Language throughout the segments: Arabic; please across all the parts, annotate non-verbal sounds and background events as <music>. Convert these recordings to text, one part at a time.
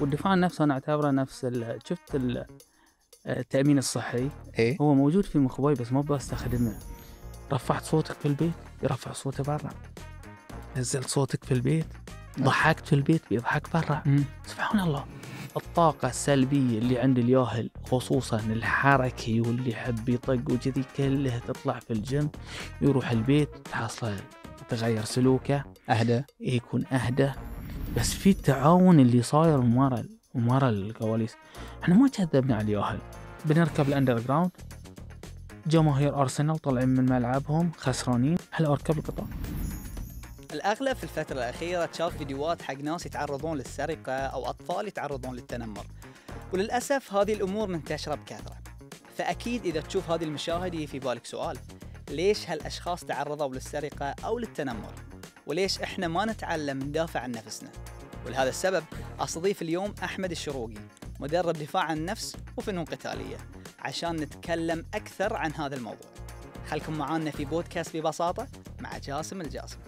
والدفاع عن النفس انا اعتبره نفس شفت آه، التامين الصحي إيه؟ هو موجود في مخبوي بس ما بستخدمه رفعت صوتك في البيت يرفع صوته برا نزلت صوتك في البيت إيه. ضحكت في البيت بيضحك برا سبحان الله الطاقة السلبية اللي عند الياهل خصوصا الحركي واللي يحب يطق وكذي كلها تطلع في الجيم يروح البيت تحصل تغير سلوكه اهدى يكون اهدى بس في التعاون اللي صاير ورا ورا الكواليس احنا ما كذبنا على الياهل بنركب الاندر جراوند جماهير ارسنال طالعين من ملعبهم خسرانين هل اركب القطار الاغلب في الفتره الاخيره شاف فيديوهات حق ناس يتعرضون للسرقه او اطفال يتعرضون للتنمر وللاسف هذه الامور منتشره بكثره فاكيد اذا تشوف هذه المشاهد في بالك سؤال ليش هالاشخاص تعرضوا للسرقه او للتنمر وليش احنا ما نتعلم ندافع عن نفسنا ولهذا السبب استضيف اليوم احمد الشروقي مدرب دفاع عن النفس وفنون قتاليه عشان نتكلم اكثر عن هذا الموضوع خلكم معانا في بودكاست ببساطه مع جاسم الجاسم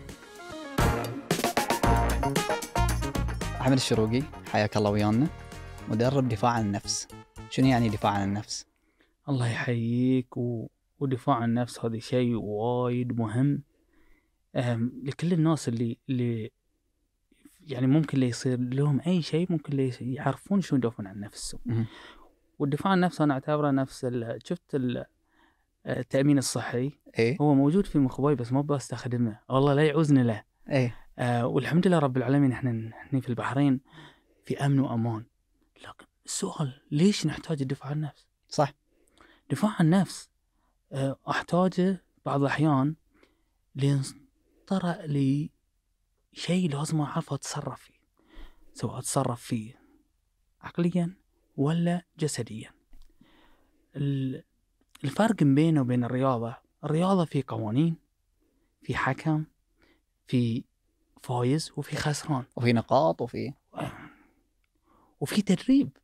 احمد الشروقي حياك الله ويانا مدرب دفاع عن النفس شنو يعني دفاع عن النفس الله يحييك و... ودفاع عن النفس هذا شيء وايد مهم لكل الناس اللي اللي يعني ممكن اللي يصير لهم اي شيء ممكن اللي يعرفون شو يدافعون عن نفسهم والدفاع عن النفس انا اعتبره نفس شفت آه، التامين الصحي إيه؟ هو موجود في مخباي بس ما بستخدمه والله لا يعوزني له إيه؟ آه والحمد لله رب العالمين احنا هنا في البحرين في امن وامان لكن السؤال ليش نحتاج الدفاع عن النفس؟ صح دفاع عن النفس آه احتاجه بعض الاحيان طرأ لي شيء لازم أعرف أتصرف فيه سواء أتصرف فيه عقليا ولا جسديا الفرق بينه وبين الرياضة الرياضة في قوانين في حكم في فايز وفي خسران وفي نقاط وفي آه. وفي تدريب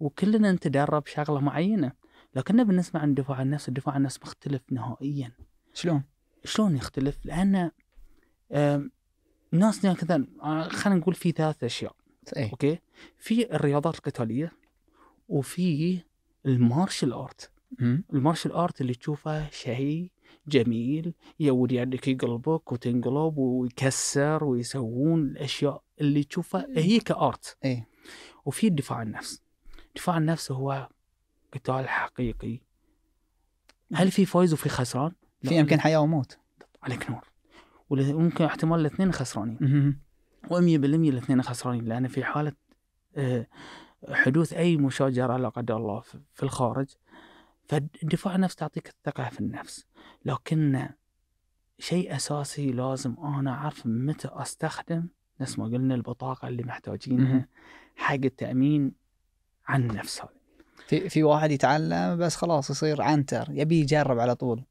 وكلنا نتدرب شغله معينه لكن بالنسبه عن الدفاع عن النفس الدفاع عن النفس مختلف نهائيا شلون شلون يختلف لان الناس يعني كذا آه، خلينا نقول في ثلاث اشياء أي. اوكي في الرياضات القتاليه وفي المارشال ارت المارشال ارت اللي تشوفه شيء جميل يوري عندك يقلبك وتنقلب ويكسر ويسوون الاشياء اللي تشوفها إيه. هي كارت اي وفي الدفاع عن النفس الدفاع عن النفس هو قتال حقيقي هل في فايز وفي خسران؟ في يمكن حياه وموت عليك نور وممكن احتمال الاثنين خسرانين و100% الاثنين خسرانين لان في حاله آه، حدوث اي مشاجره لا قدر الله في الخارج فالدفاع النفس تعطيك الثقه في النفس لكن شيء اساسي لازم انا اعرف متى استخدم نفس ما قلنا البطاقه اللي محتاجينها حق التامين عن النفس هاي في في واحد يتعلم بس خلاص يصير عنتر يبي يجرب على طول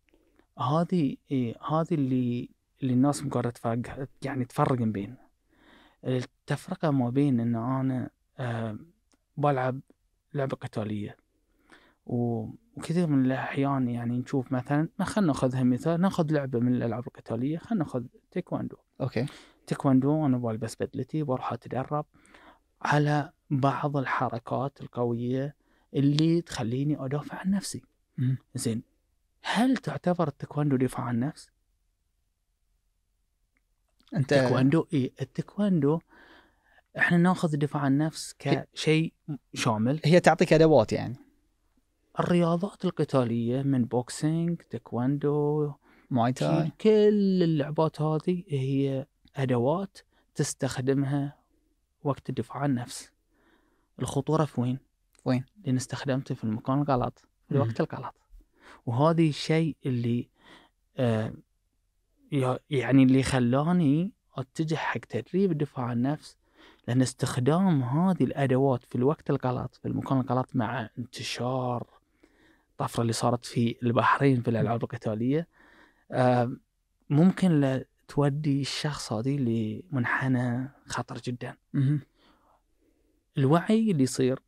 هذه إيه هذه اللي اللي الناس مجرد تفرق يعني تفرق بين التفرقة ما بين إن أنا آه، بلعب لعبة قتالية وكثير من الأحيان يعني نشوف مثلا ما خلنا ناخذها مثال ناخذ لعبة من الألعاب القتالية خلنا ناخذ تيكواندو أوكي تيكواندو أنا بلبس بدلتي بروح أتدرب على بعض الحركات القوية اللي تخليني أدافع عن نفسي زين هل تعتبر التيكواندو دفاع عن النفس؟ انت التايكواندو اي التايكواندو احنا ناخذ دفاع عن النفس كشيء شامل هي تعطيك ادوات يعني الرياضات القتاليه من بوكسينج تايكواندو ماي تاي كل اللعبات هذه هي ادوات تستخدمها وقت الدفاع عن النفس الخطوره في وين؟ وين؟ لان استخدمته في المكان الغلط في الوقت الغلط وهذه الشيء اللي آه يعني اللي خلاني اتجه حق تدريب الدفاع عن النفس لان استخدام هذه الادوات في الوقت الغلط في المكان الغلط مع انتشار الطفره اللي صارت في البحرين في الالعاب القتاليه ممكن تودي الشخص هذه لمنحنى خطر جدا الوعي اللي يصير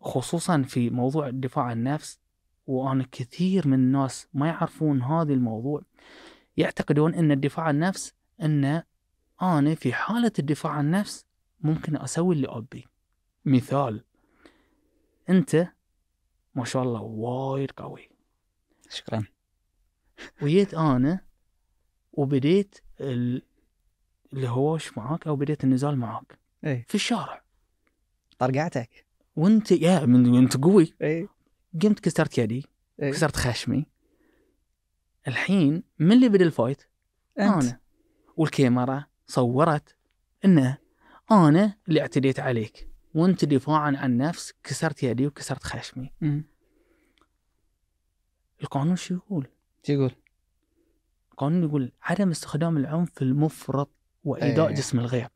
خصوصا في موضوع الدفاع عن النفس وانا كثير من الناس ما يعرفون هذا الموضوع يعتقدون أن الدفاع عن النفس أن أنا في حالة الدفاع عن النفس ممكن أسوي اللي أبي مثال أنت ما شاء الله وايد قوي شكرا ويت أنا وبديت الهواش معاك أو بديت النزال معاك أي. في الشارع طرقعتك وانت يا من انت قوي اي قمت كسرت يدي أي. كسرت خشمي الحين من اللي بدا الفايت؟ أنت. أنا والكاميرا صورت أنه أنا اللي اعتديت عليك وأنت دفاعا عن نفسك كسرت يدي وكسرت خشمي م. القانون شو يقول؟ شو يقول؟ القانون يقول عدم استخدام العنف المفرط وإيذاء أيه. جسم الغير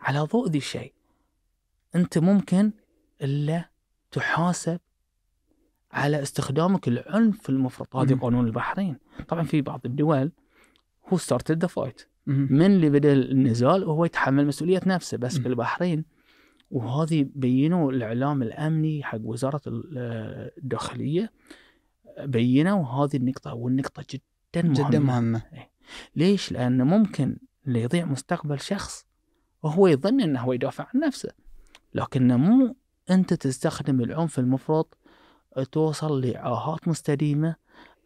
على ضوء ذي الشيء أنت ممكن إلا تحاسب على استخدامك العنف المفرط هذا قانون البحرين طبعا في بعض الدول هو ستارتد ذا فايت من اللي بدا النزال وهو يتحمل مسؤوليه نفسه بس في البحرين وهذه بينوا الاعلام الامني حق وزاره الداخليه بينوا هذه النقطه والنقطه جدا مهمه جدا مهمه إيه. ليش؟ لان ممكن اللي يضيع مستقبل شخص وهو يظن انه هو يدافع عن نفسه لكنه مو انت تستخدم العنف المفرط توصل لعاهات مستديمه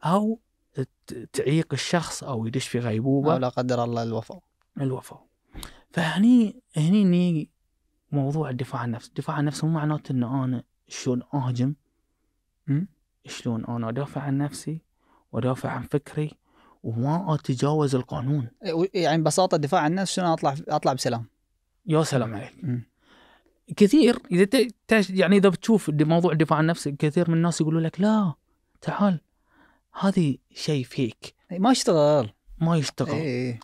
او تعيق الشخص او يدش في غيبوبه او لا قدر الله الوفاه الوفاه فهني هني موضوع الدفاع عن النفس الدفاع عن النفس مو معناته ان انا شلون اهاجم شلون انا ادافع عن نفسي وادافع عن فكري وما اتجاوز القانون إيه، يعني ببساطه الدفاع عن النفس شنو اطلع اطلع بسلام يا سلام عليك م. كثير اذا يعني اذا بتشوف موضوع الدفاع عن نفسك كثير من الناس يقولوا لك لا تعال هذه شيء فيك ما يشتغل ما يشتغل إيه.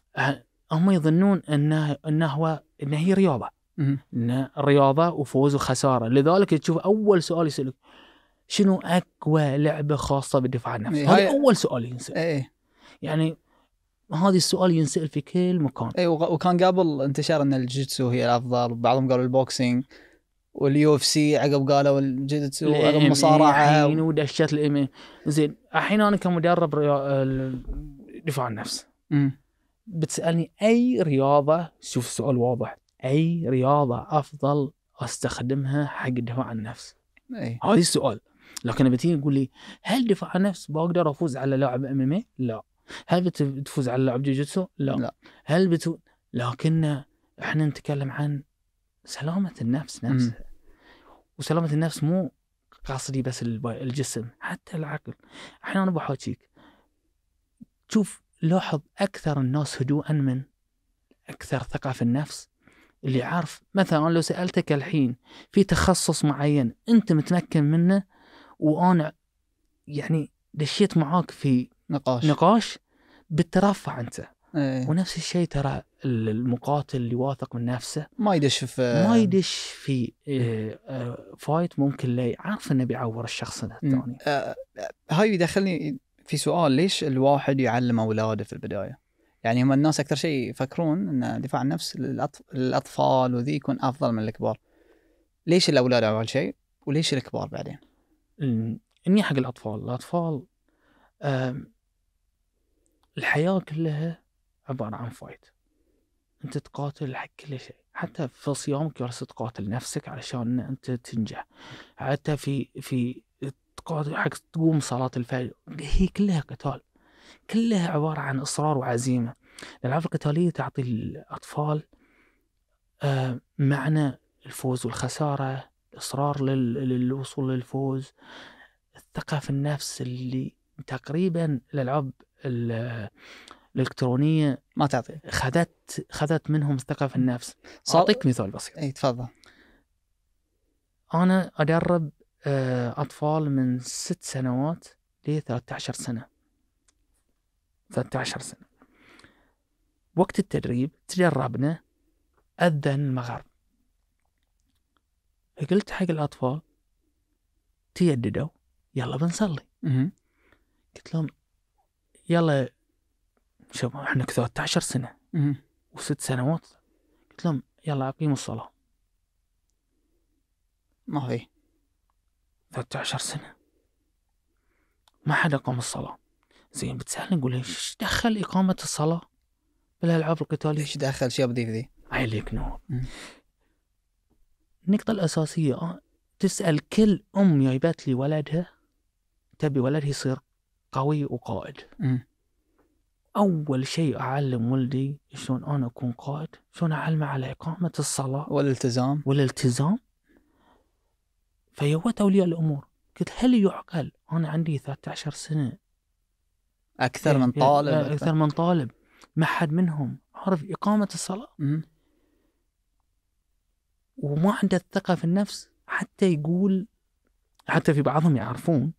هم يظنون انه انه هو انه هي رياضه انه رياضه وفوز وخساره لذلك تشوف اول سؤال يسالك شنو اقوى لعبه خاصه بالدفاع عن النفس؟ إيه. هذا اول سؤال ينسال إيه. يعني هذا السؤال ينسال في كل مكان اي وكان قبل انتشار ان الجيتسو هي الافضل بعضهم قالوا البوكسينج واليو اف سي عقب قالوا الجيتسو عقب المصارعه الحين ودشت الام زين الحين انا كمدرب دفاع النفس م. بتسالني اي رياضه شوف السؤال واضح اي رياضه افضل استخدمها حق الدفاع عن النفس؟ أي. هذا السؤال لكن بتيجي تقول لي هل دفاع النفس بقدر افوز على لاعب ام لا هل بتفوز على لاعب جوجيتسو؟ لا. لا هل بتو... لكن احنا نتكلم عن سلامة النفس نفسها وسلامة النفس مو قصدي بس الجسم حتى العقل احنا انا بحاكيك شوف لاحظ اكثر الناس هدوءا من اكثر ثقه في النفس اللي عارف مثلا لو سالتك الحين في تخصص معين انت متمكن منه وانا يعني دشيت معاك في نقاش نقاش بالترفع انت أيه. ونفس الشيء ترى المقاتل اللي واثق من نفسه ما يدش في ما يدش في فايت إيه، ممكن لا عارف انه بيعور الشخص الثاني آه،, آه هاي يدخلني في سؤال ليش الواحد يعلم اولاده في البدايه؟ يعني هم الناس اكثر شيء يفكرون ان دفاع النفس للاطفال وذي يكون افضل من الكبار. ليش الاولاد اول شيء وليش الكبار بعدين؟ اني حق الاطفال، الاطفال الاطفال الحياة كلها عبارة عن فايت أنت تقاتل حق كل شيء حتى في صيامك جالس تقاتل نفسك علشان أنت تنجح حتى في في تقاتل حق تقوم صلاة الفجر هي كلها قتال كلها عبارة عن إصرار وعزيمة الألعاب القتالية تعطي الأطفال آه، معنى الفوز والخسارة إصرار للوصول للفوز الثقة في النفس اللي تقريبا الألعاب الالكترونيه ما تعطي خذت خذت منهم الثقه في النفس اعطيك مثال بسيط اي تفضل انا ادرب آه، اطفال من ست سنوات ل 13 سنه 13 سنه وقت التدريب تدربنا اذن المغرب قلت حق الاطفال تيددوا يلا بنصلي قلت لهم يلا شوف احنا 13 سنة وست سنوات قلت لهم يلا أقيموا الصلاة ما في 13 سنة ما حد أقام الصلاة زين بتسألني نقول ايش دخل إقامة الصلاة بالألعاب القتالية ايش دخل شيء بذي ذي عليك نور النقطة الأساسية آه، تسأل كل أم جايبت لي ولدها تبي ولدها يصير قوي وقائد اول شيء اعلم ولدي شلون انا اكون قائد شلون اعلمه على اقامه الصلاه والالتزام والالتزام فيوت اولياء الامور قلت هل يعقل انا عندي 13 سنه اكثر يعني من طالب اكثر, أكثر من طالب ما حد منهم عارف اقامه الصلاه وما عنده الثقه في النفس حتى يقول حتى في بعضهم يعرفون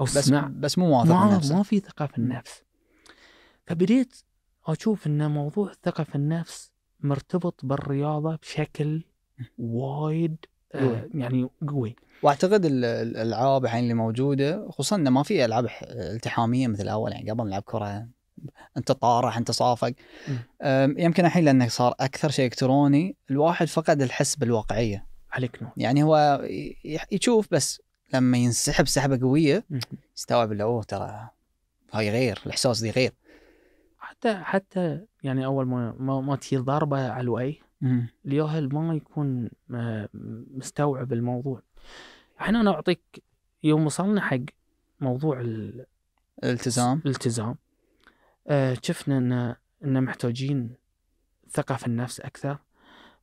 او بس صناع. بس مو واثق من نفسه ما في ثقه في النفس فبديت اشوف ان موضوع الثقه في النفس مرتبط بالرياضه بشكل وايد آه، يعني قوي واعتقد الالعاب الحين اللي موجوده خصوصا انه ما في العاب التحاميه مثل اول يعني قبل نلعب كره انت طارح انت صافق يمكن الحين لانه صار اكثر شيء الكتروني الواحد فقد الحس بالواقعيه عليك نور يعني هو يشوف بس لما ينسحب سحبه قويه يستوعب اللي اوه ترى هاي غير الاحساس دي غير حتى حتى يعني اول ما ما, ما تصير ضربه على الوعي الياهل ما يكون آه، مستوعب الموضوع احنا انا اعطيك يوم وصلنا حق موضوع الالتزام الالتزام آه شفنا ان ان محتاجين ثقه في النفس اكثر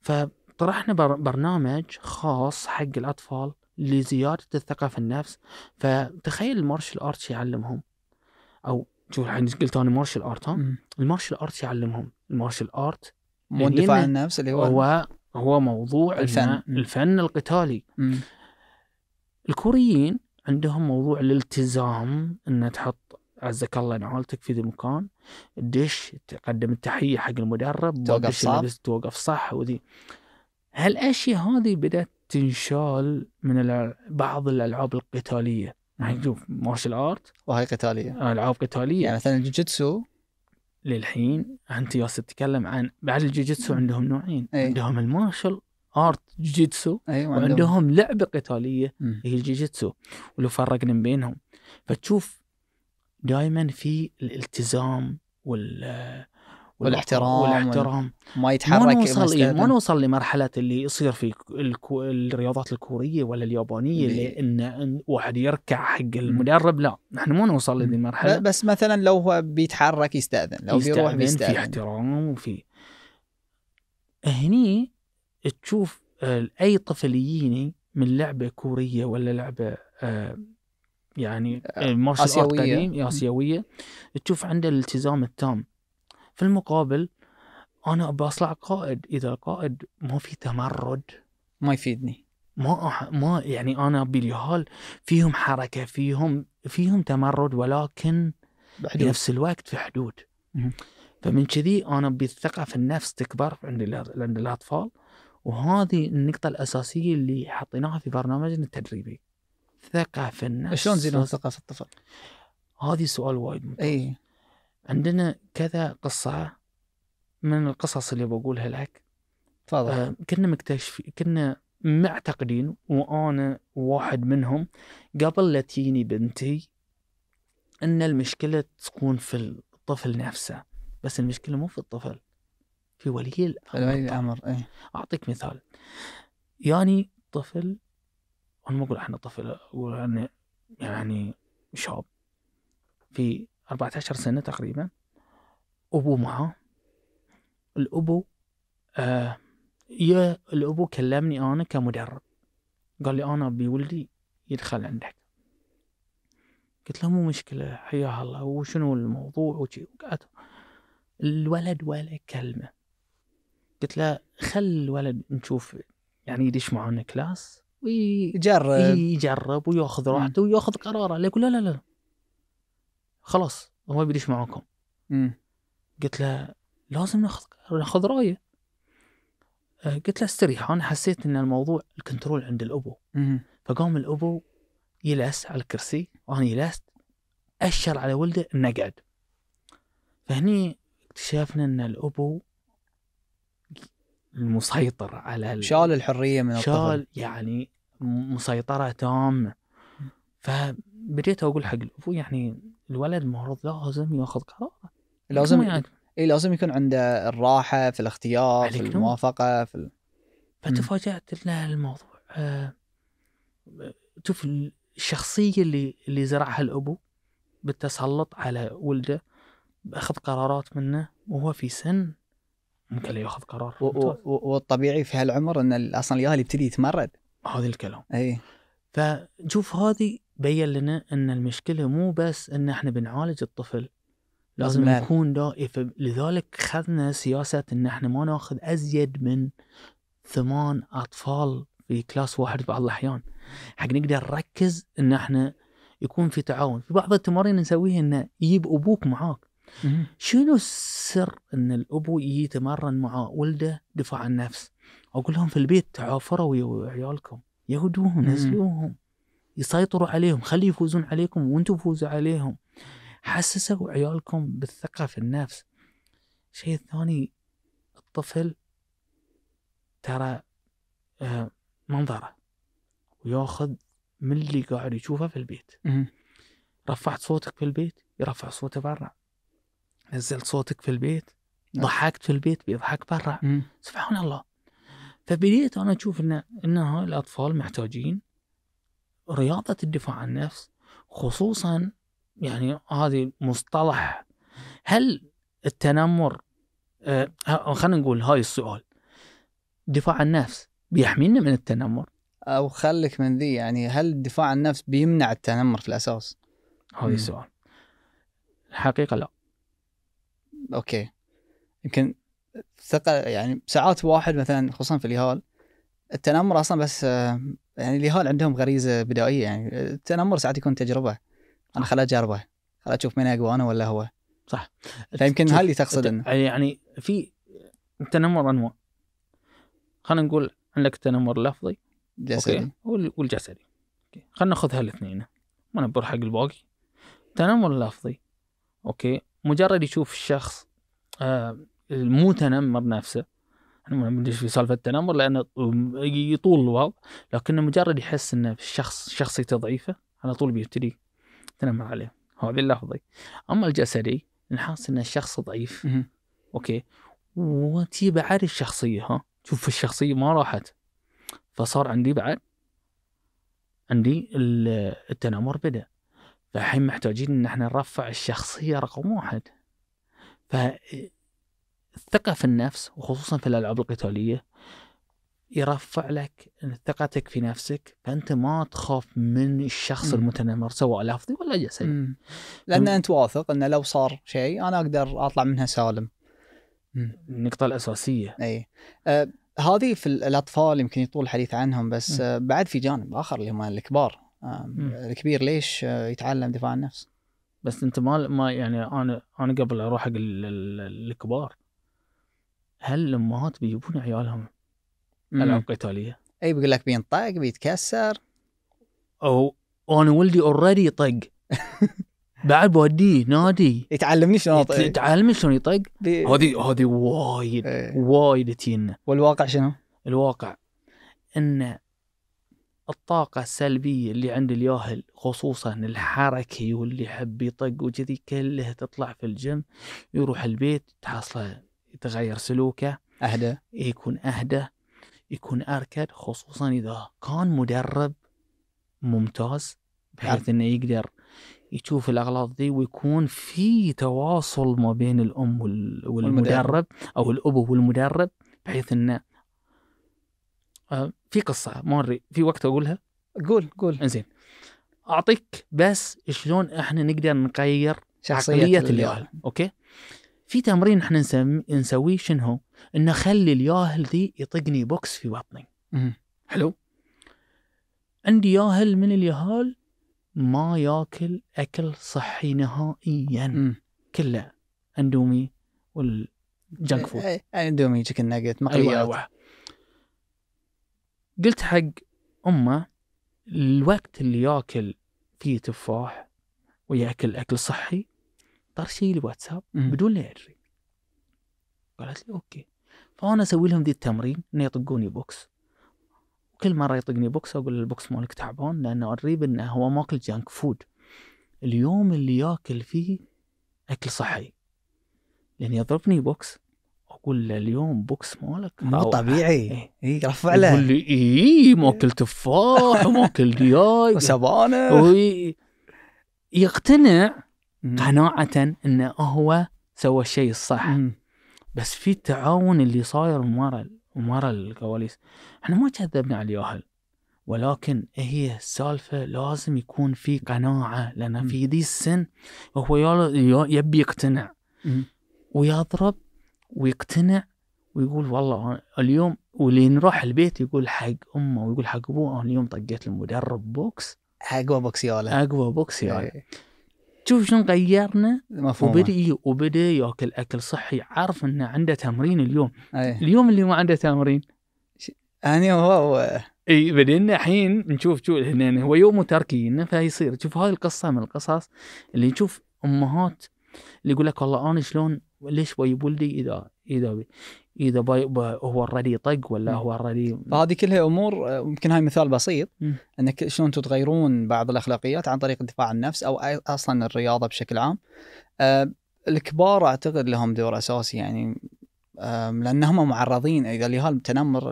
فطرحنا برنامج خاص حق الاطفال لزيادة الثقة في النفس فتخيل المارشال ارت يعلمهم او شوف الحين قلت انا مارشال ارت ها المارشال ارت يعلمهم المارشال ارت مو دفاع النفس اللي هو هو هو موضوع الفن الفن القتالي مم. الكوريين عندهم موضوع الالتزام ان تحط عزك الله نعالتك في ذي المكان تدش تقدم التحيه حق المدرب توقف صح توقف صح وذي هالاشياء هذه بدات تنشال من بعض الالعاب القتاليه يعني شوف مارشال ارت وهي قتاليه آه، العاب قتاليه يعني مثلا الجوجيتسو للحين انت ياس تتكلم عن بعد الجوجيتسو عندهم نوعين أي. عندهم المارشال ارت جوجيتسو أيوة وعندهم, وعندهم لعبه قتاليه م. هي الجوجيتسو ولو فرقنا بينهم فتشوف دائما في الالتزام وال والاحترام والاحترام ما يتحرك ما نوصل إيه ما نوصل لمرحله اللي يصير في الكو... الرياضات الكوريه ولا اليابانيه اللي ان واحد يركع حق المدرب لا نحن ما نوصل لهذه المرحله بس مثلا لو هو بيتحرك يستاذن لو يستأذن بيروح بيستاذن في احترام وفي هني تشوف اي طفل يجيني من لعبه كوريه ولا لعبه آه، يعني مارشال آه، ارت قديم اسيويه تشوف عنده الالتزام التام في المقابل انا ابى اصنع قائد اذا القائد ما في تمرد ما يفيدني ما أح... ما يعني انا باليهال فيهم حركه فيهم فيهم تمرد ولكن بحدود. بنفس الوقت في حدود فمن كذي انا بالثقه في النفس تكبر عند عند الاطفال وهذه النقطه الاساسيه اللي حطيناها في برنامجنا التدريبي ثقه في النفس شلون زين الثقة في الطفل؟ هذه سؤال وايد ممتاز. اي عندنا كذا قصة من القصص اللي بقولها لك تفضل آه كنا مكتشفين كنا معتقدين وانا واحد منهم قبل لا تجيني بنتي ان المشكله تكون في الطفل نفسه بس المشكله مو في الطفل في ولي الامر ولي الامر ايه اعطيك مثال يعني طفل انا ما اقول احنا طفل اقول يعني شاب في 14 سنة تقريبا أبو معه الأبو آه يا الأبو كلمني أنا كمدرب قال لي أنا أبي ولدي يدخل عندك قلت له مو مشكلة حيا الله وشنو الموضوع وشي وقعد الولد ولا كلمة قلت له خل الولد نشوف يعني يدش معانا كلاس ويجرب يجرب وياخذ راحته وياخذ قراره يقول لا لا لا خلاص هو ما بيديش معاكم قلت لها لازم ناخذ ناخذ رايه آه، قلت له استريح انا حسيت ان الموضوع الكنترول عند الابو فقام الابو يلس على الكرسي وانا يلست اشر على ولده انه اقعد فهني اكتشفنا ان الابو المسيطر على شال الحريه من الطفل شال يعني مسيطره تامه ف بديت أقول حق الأبو يعني الولد المفروض لازم ياخذ قرار لازم يعني اي لازم يكون عنده الراحه في الاختيار في الموافقه في ال... فتفاجات ان الموضوع آه، شوف الشخصيه اللي اللي زرعها الابو بالتسلط على ولده باخذ قرارات منه وهو في سن ممكن لا ياخذ قرار و... و... والطبيعي في هالعمر ان اصلا الياهل يبتدي يتمرد هذا الكلام اي فشوف هذه بين لنا ان المشكله مو بس ان احنا بنعالج الطفل لازم مال. نكون دائي لذلك خذنا سياسه ان احنا ما ناخذ ازيد من ثمان اطفال في كلاس واحد بعض الاحيان حق نقدر نركز ان احنا يكون في تعاون في بعض التمارين نسويها انه يجيب ابوك معاك شنو السر ان الابو يتمرن مع ولده دفاع عن النفس اقول لهم في البيت تعافروا ويا عيالكم يهدوهم نزلوهم يسيطروا عليهم خليه يفوزون عليكم وانتم فوزوا عليهم حسسوا عيالكم بالثقة في النفس الشيء الثاني الطفل ترى آه، منظره وياخذ من اللي قاعد يشوفه في البيت رفعت صوتك في البيت يرفع صوته برا نزلت صوتك في البيت نعم. ضحكت في البيت بيضحك برا سبحان الله فبديت انا اشوف ان ان هاي الاطفال محتاجين رياضة الدفاع عن النفس خصوصا يعني هذه مصطلح هل التنمر آه خلينا نقول هاي السؤال دفاع عن النفس بيحمينا من التنمر او خلك من ذي يعني هل الدفاع عن النفس بيمنع التنمر في الاساس هذا السؤال الحقيقه لا اوكي يمكن ثقة يعني ساعات واحد مثلا خصوصا في اليهال التنمر اصلا بس آه، يعني اليهال عندهم غريزه بدائيه يعني التنمر ساعات يكون تجربه انا خل اجربه خل اشوف مين اقوى انا ولا هو صح فيمكن هل اللي تقصد يعني-, يعني في التنمر انواع خلينا نقول عندك التنمر اللفظي الجسدي والجسدي خلينا ناخذ هالاثنين ما نبر حق الباقي التنمر اللفظي اوكي مجرد يشوف الشخص آه المتنمر نفسه انا ما ادري في سالفه التنمر لان يطول الوضع لكنه مجرد يحس ان الشخص شخصيته ضعيفه على طول بيبتدي يتنمر عليه هذه اللفظي اما الجسدي نحس ان الشخص ضعيف اوكي وتي بعد الشخصيه ها شوف الشخصيه ما راحت فصار عندي بعد عندي التنمر بدا فالحين محتاجين ان احنا نرفع الشخصيه رقم واحد ف الثقة في النفس وخصوصا في الألعاب القتالية يرفع لك ثقتك في نفسك فأنت ما تخاف من الشخص مم. المتنمر سواء لفظي ولا جسدي لأن أنت واثق أنه لو صار شيء أنا أقدر أطلع منها سالم النقطة الأساسية أي أه هذه في الأطفال يمكن يطول الحديث عنهم بس أه بعد في جانب آخر اللي هم الكبار أه الكبير ليش أه، يتعلم دفاع النفس؟ بس انت ما ما يعني انا انا قبل اروح حق الكبار هل الامهات بيجيبون عيالهم العاب قتاليه؟ اي بيقول لك بينطق بيتكسر او انا ولدي اوريدي طق <laughs> بعد بوديه نادي يتعلمني شلون يطق يتعلمني شلون يطق هذه هذه وايد إيه. وايد تجينا والواقع شنو؟ الواقع ان الطاقة السلبية اللي عند الياهل خصوصا الحركي واللي يحب يطق وكذي كلها تطلع في الجيم يروح البيت تحصله يتغير سلوكه اهدى يكون اهدى يكون اركد خصوصا اذا كان مدرب ممتاز بحيث نعم. انه يقدر يشوف الاغلاط دي ويكون في تواصل ما بين الام والمدرب او الاب والمدرب بحيث انه آه، في قصه ما في وقت اقولها قول قول انزين اعطيك بس شلون احنا نقدر نغير شخصيه الياهل اوكي في تمرين احنا نسويه شنو هو؟ انه خلي الياهل ذي يطقني بوكس في بطني. حلو؟ عندي ياهل من اليهال ما ياكل اكل صحي نهائيا كله اندومي والجنك إيه، فود إيه، اندومي تشيكن ناجت مقليات أيوة،, أيوة. قلت حق امه الوقت اللي ياكل فيه تفاح وياكل اكل صحي طرشي لي واتساب بدون لا يدري قالت لي اوكي فانا اسوي لهم ذي التمرين انه يطقوني بوكس وكل مره يطقني بوكس اقول البوكس مالك تعبان لانه قريب انه هو ماكل جانك فود اليوم اللي ياكل فيه اكل صحي لان يضربني بوكس اقول له اليوم بوكس مالك مو طبيعي اي إيه رفع له يقول لي اي ماكل إيه. تفاح وماكل دياي <laughs> وسبانه يقتنع قناعه انه هو سوى الشيء الصح بس في التعاون اللي صاير ورا ورا الكواليس احنا ما كذبنا على الياهل ولكن هي السالفه لازم يكون في قناعه لان في ذي السن هو يبي يقتنع ويضرب ويقتنع ويقول والله اليوم واللي نروح البيت يقول حق امه ويقول حق ابوه انا اليوم طقيت المدرب بوكس اقوى بوكس ياله اقوى بوكس ياله إيه. شوف شلون غيرنا وبدا وبدا ياكل اكل صحي عارف انه عنده تمرين اليوم أيه. اليوم اللي ما عنده تمرين اني هو اي بعدين الحين نشوف شو يعني هو يوم تركي فيصير شوف هاي القصه من القصص اللي نشوف امهات اللي يقول لك والله انا شلون ليش ولدي اذا اذا اذا باي هو الردي طق ولا هو الردي هذه كلها امور آه، يمكن هاي مثال بسيط م. انك شلون تتغيرون بعض الاخلاقيات عن طريق الدفاع عن النفس او اصلا الرياضه بشكل عام آه، الكبار اعتقد لهم دور اساسي يعني لان هم معرضين اذا لهالتنمر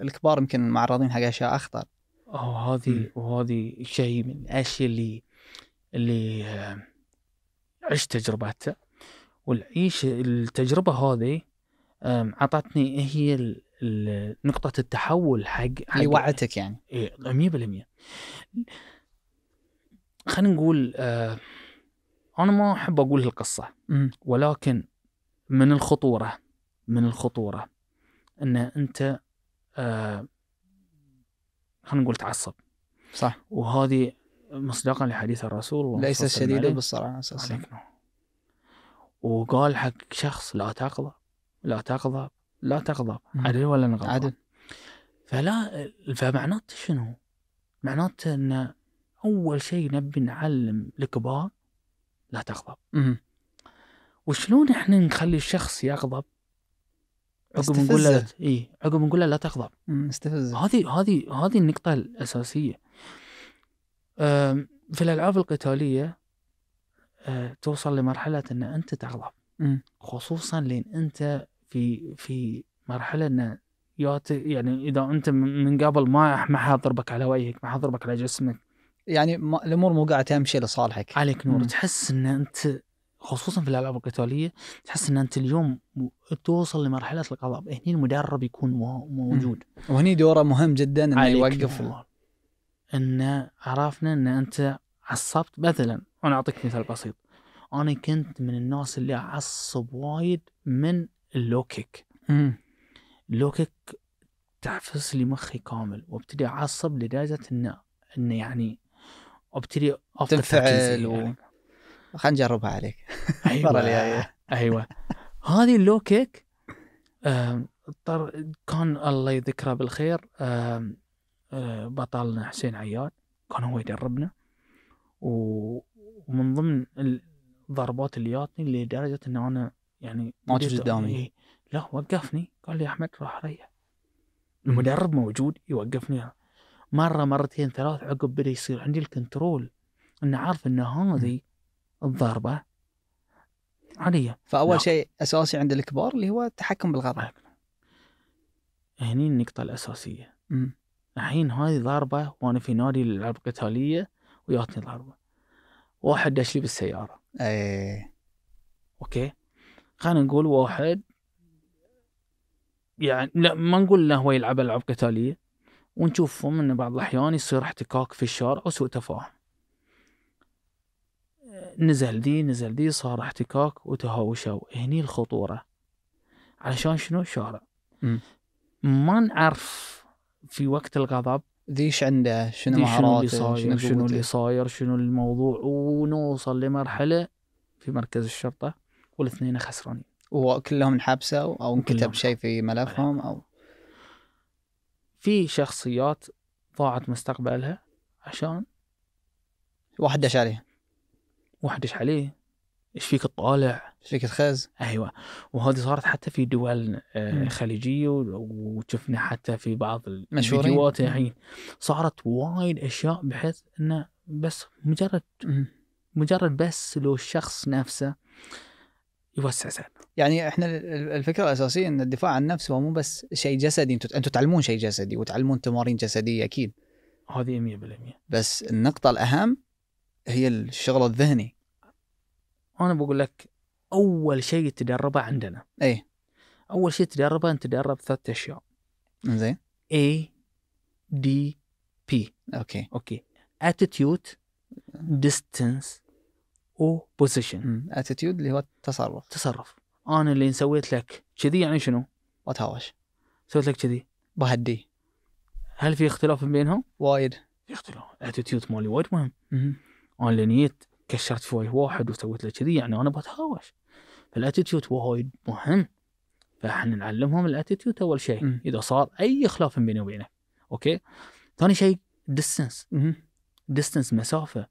الكبار يمكن معرضين حق اشياء اخطر اه هذه وهذه شيء من الاشياء اللي اللي آه، عشت تجربته والعيش التجربة هذه عطتني هي نقطة التحول حق اللي وعدتك يعني 100% إيه، خلينا نقول آه، انا ما احب اقول القصة ولكن من الخطورة من الخطورة ان انت آه، خلينا نقول تعصب صح وهذه مصداقا لحديث الرسول ليس الشديد بالصراع وقال حق شخص لا تغضب لا تغضب لا تغضب عدل ولا نغضب عدل فلا فمعناته شنو؟ معناته ان اول شيء نبي نعلم الكبار لا تغضب وشلون احنا نخلي الشخص يغضب عقب نقول له اي عقب نقول له لا تغضب استفزه هذه هذه هذه النقطه الاساسيه في الالعاب القتاليه آه، توصل لمرحله ان انت تغضب خصوصا لين انت في في مرحله ان يعني اذا انت من قبل ما ما حضربك على وجهك ما حضربك على جسمك يعني ما الامور مو قاعده تمشي لصالحك عليك نور مم. تحس ان انت خصوصا في الالعاب القتاليه تحس ان انت اليوم توصل لمرحله الغضب هني المدرب يكون موجود مم. وهني دوره مهم جدا انه يوقف انه عرفنا ان انت عصبت مثلا انا اعطيك مثال بسيط انا كنت من الناس اللي اعصب وايد من اللوكيك اللوكيك تعفس لي مخي كامل وابتدي اعصب لدرجه انه انه يعني ابتدي افقد تنفعل و... يعني. خلينا نجربها عليك <laughs> ايوه ايوه هذه اللو كيك كان الله يذكره بالخير آه، بطلنا حسين عياد كان هو يدربنا ومن ضمن الضربات اللي جاتني لدرجه ان انا يعني ما تجي قدامي إيه. لا وقفني قال لي احمد راح ريح المدرب موجود يوقفني مره مرتين ثلاث عقب بدا يصير عندي الكنترول اني عارف ان هذه الضربه عاديه فاول شيء اساسي عند الكبار اللي هو التحكم بالغضب هني النقطه الاساسيه الحين هذه ضربه وانا في نادي الالعاب القتاليه وياتني الضربه واحد داش لي بالسياره اي اوكي خلينا نقول واحد يعني لا ما نقول له هو يلعب العاب قتاليه ونشوفهم من بعض الاحيان يصير احتكاك في الشارع وسوء تفاهم نزل دي نزل دي صار احتكاك وتهاوشوا هني الخطوره علشان شنو شارع م. ما نعرف في وقت الغضب ذي ايش عنده؟ شنو مهاراته؟ شنو اللي صاير؟ شنو اللي صاير؟ شنو الموضوع؟ ونوصل لمرحله في مركز الشرطه والاثنين خسرانين. وكلهم انحبسوا او انكتب شيء في ملفهم او في شخصيات ضاعت مستقبلها عشان واحد دش عليه واحد دش عليه ايش فيك تطالع؟ ايش فيك تخز؟ ايوه وهذه صارت حتى في دول آه، خليجيه وشفنا حتى في بعض الفيديوهات الحين صارت وايد اشياء بحيث انه بس مجرد مجرد بس لو الشخص نفسه يوسع سعده يعني احنا الفكره الاساسيه ان الدفاع عن النفس هو مو بس شيء جسدي انتم انتم تعلمون شيء جسدي وتعلمون تمارين جسديه اكيد هذه 100% بس النقطه الاهم هي الشغل الذهني وانا بقول لك اول شيء تدربه عندنا اي اول شيء تدربه انت تدرب ثلاث اشياء زين اي دي بي اوكي اوكي اتيتيود ديستنس او بوزيشن اتيتيود اللي هو التصرف تصرف انا اللي سويت لك كذي يعني شنو؟ واتهاوش سويت لك كذي بهدي هل في اختلاف بينهم؟ وايد في اختلاف اتيتيود مالي وايد مهم انا اللي نيت كشرت في واحد وسويت له كذي يعني انا بتهاوش فالاتيتيود وايد مهم فاحنا نعلمهم الاتيتيود اول شيء م. اذا صار اي خلاف بيني وبينه اوكي ثاني شيء ديستنس ديستنس مسافه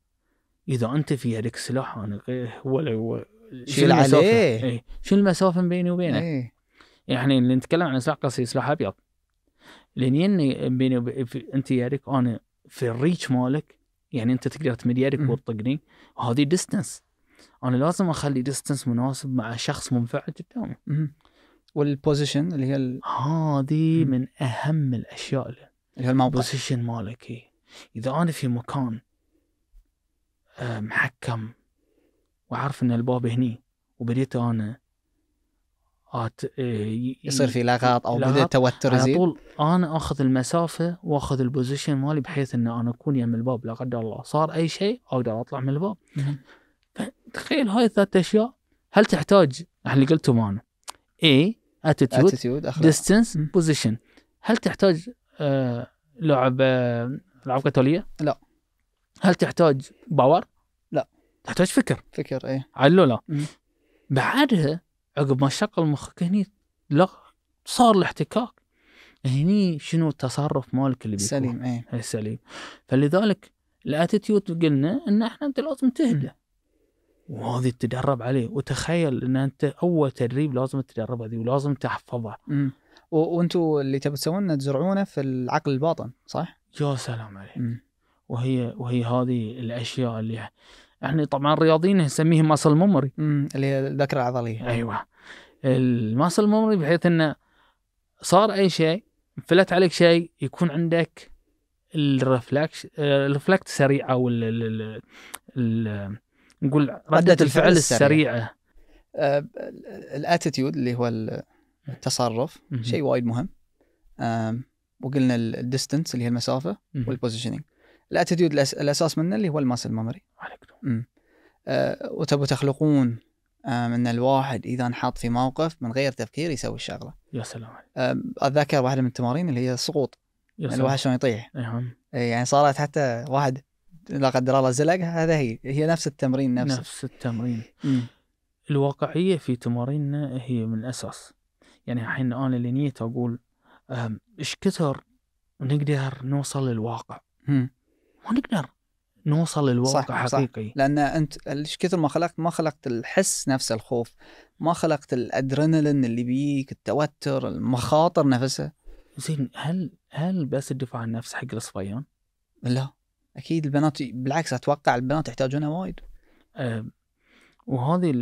اذا انت في يدك سلاح انا ولا هو شيل عليه ايه شو المسافه بيني وبينه؟ ايه يعني اللي نتكلم عن سلاح قصي سلاح ابيض لان بيني وب... انت يدك انا في الريتش مالك يعني انت تقدر تمد يدك وتطقني وهذه ديستنس انا لازم اخلي ديستنس مناسب مع شخص منفعل قدامي والبوزيشن اللي هي هذه من اهم الاشياء اللي هي الموقع البوزيشن مالك إيه. اذا انا في مكان آه، محكم واعرف ان الباب هني وبديت انا آت إيه، يصير في لغط او بدا توتر زين على طول انا اخذ المسافه واخذ البوزيشن مالي بحيث ان انا اكون يم الباب لا قدر الله صار اي شيء اقدر اطلع من الباب تخيل هاي الثلاث اشياء هل تحتاج اللي قلتهم انا اي اتيتيود ديستنس بوزيشن هل تحتاج آه، لعب آه، لعب قتاليه؟ لا هل تحتاج باور؟ لا تحتاج فكر فكر اي علو لا بعدها عقب ما شغل مخك هني لا صار الاحتكاك هني شنو التصرف مالك اللي بيكون سليم ايه, إيه، سليم فلذلك الاتيتيود قلنا ان احنا انت لازم تهدى وهذه تدرب عليه وتخيل ان انت اول تدريب لازم تدرب هذه ولازم تحفظه وانتم اللي تبون تسوونه تزرعونه في العقل الباطن صح؟ يا سلام عليك وهي وهي هذه الاشياء اللي احنا يعني طبعا الرياضيين نسميه ماسل ميموري اللي هي الذاكره العضليه ايوه الماسل ميموري بحيث انه صار اي شيء فلت عليك شيء يكون عندك الرفلكس الرفلكت سريع او ال ال ال نقول رده الفعل السريعه آه الاتيتيود اللي هو التصرف شيء وايد مهم آه وقلنا الديستنس اللي هي المسافه والبوزيشننج الاتيتيود الاساس منه اللي هو الماس الممري أه وتبوا تخلقون آه، من الواحد اذا انحط في موقف من غير تفكير يسوي الشغله. يا سلام. اتذكر واحده من التمارين اللي هي السقوط. يا يعني سلام. الواحد شلون يطيح. أيهم. يعني صارت حتى واحد لا قدر الله زلق هذا هي هي نفس التمرين نفسه. نفس التمرين. م. الواقعيه في تماريننا هي من الاساس. يعني الحين انا اللي نيت اقول ايش كثر نقدر نوصل للواقع. م. ما نقدر نوصل للواقع صح حقيقي صح. لان انت ايش كثر ما خلقت ما خلقت الحس نفس الخوف ما خلقت الادرينالين اللي بيك التوتر المخاطر نفسها زين هل هل بس الدفاع عن النفس حق الصبيان؟ لا اكيد البنات بالعكس اتوقع البنات يحتاجونها وايد أه وهذه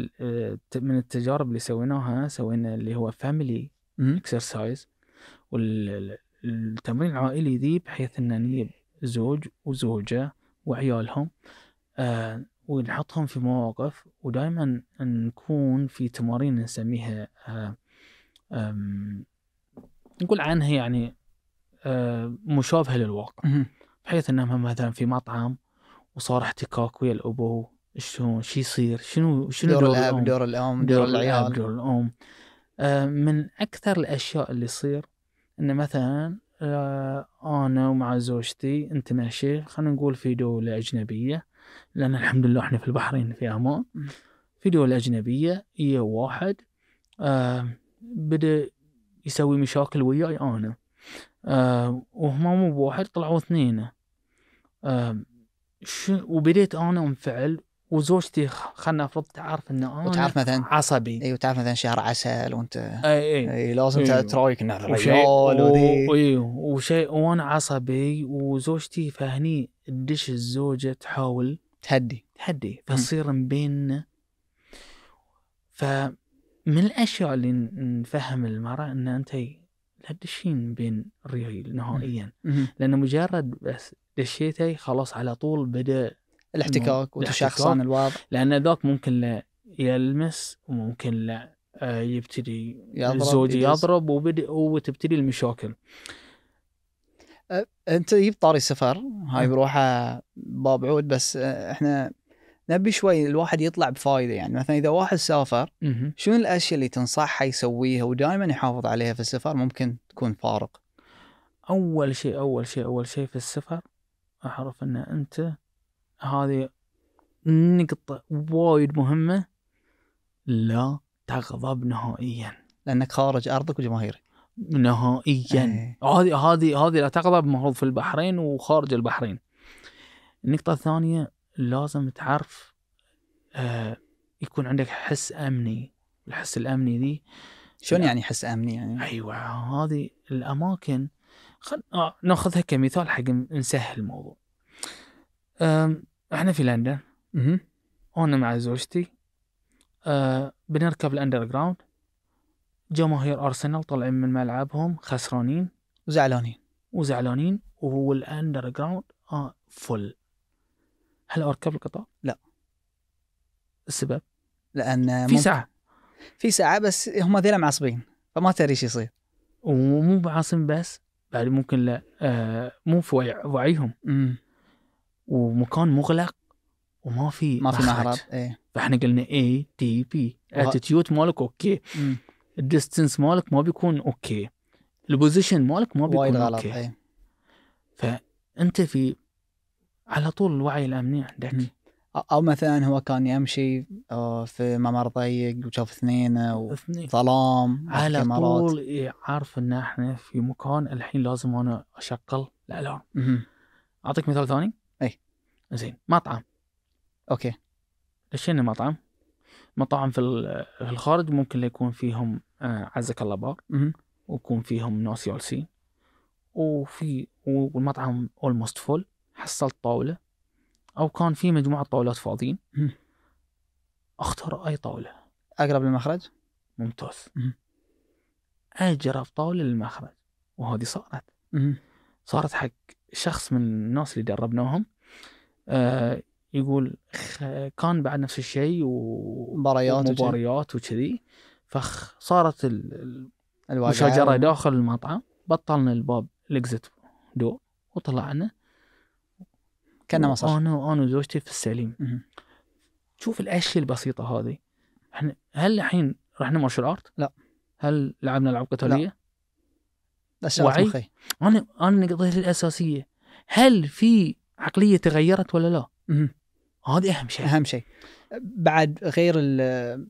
من التجارب اللي سويناها سوينا اللي هو فاميلي اكسرسايز والتمرين العائلي ذي بحيث ان نجيب زوج وزوجة وعيالهم آه ونحطهم في مواقف ودائما نكون في تمارين نسميها آه نقول عنها يعني آه مشابهة للواقع بحيث انها مثلا في مطعم وصار احتكاك ويا الابو شلون شو يصير شنو شنو دور, دور الاب الأم دور الام دور, دور العيال دور الام آه من اكثر الاشياء اللي يصير انه مثلا آه، انا ومع زوجتي نتمشي خلينا نقول في دولة أجنبية لأن الحمد لله احنا في البحرين في أمان في دولة أجنبية هي واحد آه، بدأ يسوي مشاكل وياي أنا آه، وهما مو بواحد طلعوا اثنين وبديت أنا أنفعل وزوجتي خلنا افرض تعرف ان انا وتعرف مثلا عصبي اي وتعرف مثلا شهر عسل وانت اي اي, أي لازم أيوه. ترايك انه رجال وذي اي وشيء وانا عصبي وزوجتي فهني الدش الزوجه تحاول تهدي تهدي فتصير بيننا فمن الاشياء اللي نفهم المراه ان انت لا تدشين بين الرجال نهائيا لان مجرد بس دشيتي خلاص على طول بدا الاحتكاك وتشخصن الوضع لان ذاك ممكن يلمس وممكن لا آه، يبتدي الزوج يضرب وتبتدي المشاكل انت جبت طاري السفر هاي أه. بروحه باب عود بس آه، احنا نبي شوي الواحد يطلع بفائده يعني مثلا اذا واحد سافر شنو الاشياء اللي تنصحه يسويها ودائما يحافظ عليها في السفر ممكن تكون فارق اول شيء اول شيء اول شيء في السفر اعرف ان انت هذه نقطة وايد مهمة لا تغضب نهائيا لانك خارج ارضك وجماهيرك نهائيا إيه. هذه هذه هذه لا تغضب المفروض في البحرين وخارج البحرين النقطة الثانية لازم تعرف آه يكون عندك حس امني الحس الامني ذي شلون يعني حس امني يعني؟ ايوه هذه الاماكن خل... آه ناخذها كمثال حق نسهل الموضوع احنا في لندن اها انا مع زوجتي آه بنركب الاندر جراوند جماهير ارسنال طالعين من ملعبهم خسرانين وزعلانين وزعلانين والاندر جراوند آه فل هل اركب القطار؟ لا السبب؟ لان في ساعه في ساعه بس هم ذيلا معصبين فما تدري ايش يصير ومو معصب بس بعد ممكن لا آه مو في وعيهم ومكان مغلق وما في ما في مهرب ايه فاحنا قلنا اي تي بي اتيتيود مالك اوكي الديستنس مالك ما بيكون اوكي البوزيشن مالك ما بيكون اوكي ايه. فانت في على طول الوعي الامني عندك او مثلا هو كان يمشي آه، في ممر ضيق وشاف اثنين وظلام على طول عارف ان احنا في مكان الحين لازم انا اشغل الالارم اعطيك مثال ثاني اي زين مطعم اوكي ليش مطعم؟ مطاعم في الخارج ممكن يكون فيهم آه، عزك الله بار ويكون فيهم ناس جالسين وفي والمطعم اولموست فول حصلت طاوله او كان في مجموعه طاولات فاضيين اختار اي طاوله اقرب للمخرج ممتاز اقرب طاوله للمخرج وهذه صارت صارت حق شخص من الناس اللي دربناهم آه يقول كان بعد نفس الشيء ومباريات ومباريات وكذي فصارت المشاجره داخل المطعم بطلنا الباب الاكزت دور وطلعنا كنا ما صار انا انا وزوجتي في السليم شوف الاشياء البسيطه هذه احنا هل الحين رحنا مارشال ارت؟ لا هل لعبنا العاب قتاليه؟ وعي انا انا قضيتي الاساسيه هل في عقليه تغيرت ولا لا؟ هذه اهم شيء اهم شيء بعد غير آه،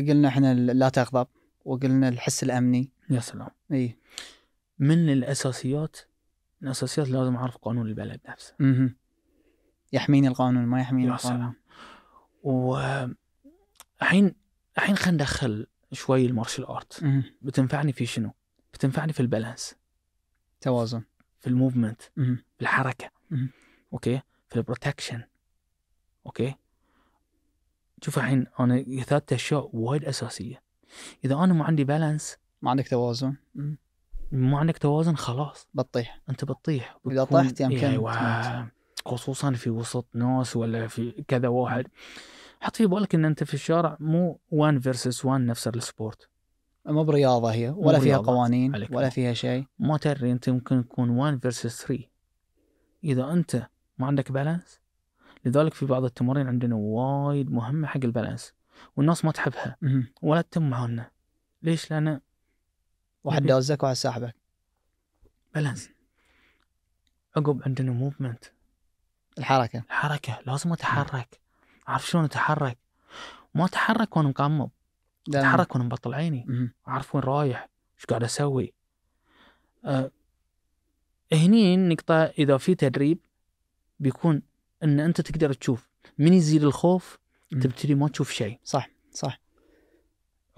قلنا احنا لا تغضب وقلنا الحس الامني يا سلام اي من الاساسيات من الاساسيات لازم اعرف قانون البلد نفسه مه. يحميني القانون ما يحميني يا القانون سلام. والحين الحين خلينا ندخل شوي المارشال ارت بتنفعني في شنو؟ بتنفعني في البالانس توازن في الموفمنت في الحركه م. اوكي في البروتكشن اوكي شوف الحين انا ثلاث اشياء وايد اساسيه اذا انا ما عندي بالانس ما عندك توازن ما عندك توازن خلاص بتطيح انت بتطيح اذا طحت يمكن ايوه خصوصا في وسط ناس ولا في كذا واحد حط في بالك ان انت في الشارع مو 1 فيرسس 1 نفس السبورت مو برياضه هي ولا فيها قوانين عليك. ولا فيها شيء ما تدري انت ممكن تكون 1 فيرسس 3 اذا انت ما عندك بالانس لذلك في بعض التمارين عندنا وايد مهمه حق البالانس والناس ما تحبها ولا تتم معانا ليش؟ لان واحد دازك وواحد ساحبك بالانس عقب عندنا موفمنت الحركه الحركه لازم اتحرك عارف شلون اتحرك ما اتحرك وانا مقمض اتحرك وانا مبطل عيني اعرف وين رايح ايش قاعد اسوي أه هني النقطة إذا في تدريب بيكون إن أنت تقدر تشوف من يزيد الخوف تبتدي ما تشوف شيء صح صح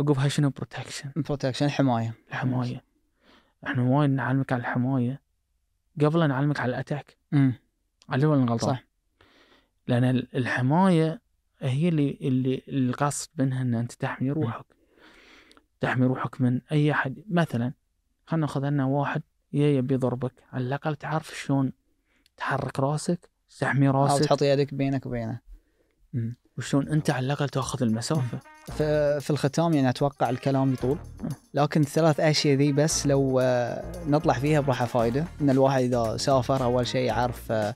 عقبها شنو بروتكشن بروتكشن حماية الحماية احنا وايد نعلمك على الحماية قبل نعلمك على الأتاك امم على ولا صح لأن الحماية هي اللي اللي القصد منها ان انت تحمي روحك تحمي روحك من اي احد مثلا خلينا ناخذ لنا واحد يبي يضربك على الاقل تعرف شلون تحرك راسك تحمي آه، راسك تحط يدك بينك وبينه وشلون انت على الاقل تاخذ المسافه في الختام يعني اتوقع الكلام يطول لكن الثلاث اشياء ذي بس لو آه، نطلع فيها براحة فايده ان الواحد اذا سافر اول شيء يعرف آه،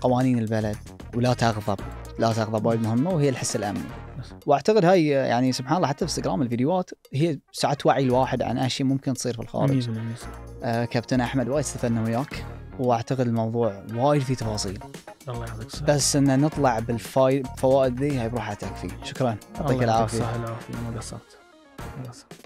قوانين البلد ولا تغضب لا تغضب وايد مهمه وهي الحس الامني واعتقد هاي يعني سبحان الله حتى في انستغرام الفيديوهات هي ساعات وعي الواحد عن اشياء ممكن تصير في الخارج آه كابتن احمد وايد استفدنا وياك واعتقد الموضوع وايد فيه تفاصيل الله يعطيك بس ان نطلع بالفوائد ذي هاي بروحها تكفي شكرا يعطيك العافيه الله يعطيك العافيه ما قصرت